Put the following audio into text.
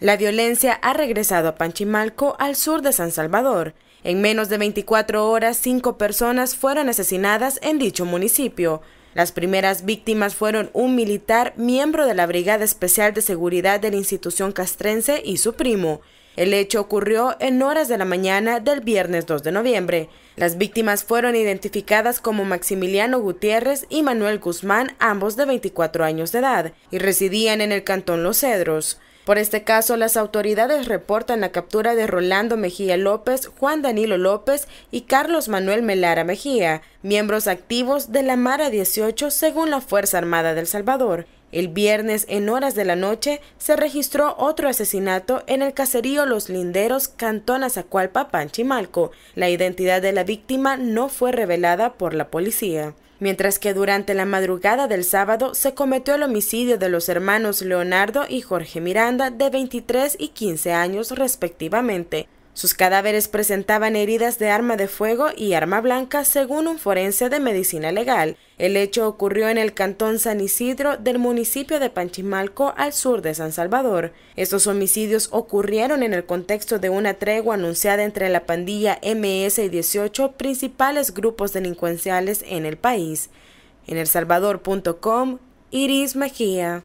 La violencia ha regresado a Panchimalco, al sur de San Salvador. En menos de 24 horas, cinco personas fueron asesinadas en dicho municipio. Las primeras víctimas fueron un militar, miembro de la Brigada Especial de Seguridad de la institución castrense y su primo. El hecho ocurrió en horas de la mañana del viernes 2 de noviembre. Las víctimas fueron identificadas como Maximiliano Gutiérrez y Manuel Guzmán, ambos de 24 años de edad, y residían en el Cantón Los Cedros. Por este caso, las autoridades reportan la captura de Rolando Mejía López, Juan Danilo López y Carlos Manuel Melara Mejía, miembros activos de la Mara 18 según la Fuerza Armada del Salvador. El viernes, en horas de la noche, se registró otro asesinato en el caserío Los Linderos, Cantón Azacualpa, Panchimalco. La identidad de la víctima no fue revelada por la policía mientras que durante la madrugada del sábado se cometió el homicidio de los hermanos Leonardo y Jorge Miranda, de 23 y 15 años respectivamente. Sus cadáveres presentaban heridas de arma de fuego y arma blanca, según un forense de medicina legal. El hecho ocurrió en el cantón San Isidro del municipio de Panchimalco, al sur de San Salvador. Estos homicidios ocurrieron en el contexto de una tregua anunciada entre la pandilla MS y 18 principales grupos delincuenciales en el país. En Salvador.com, Iris Mejía.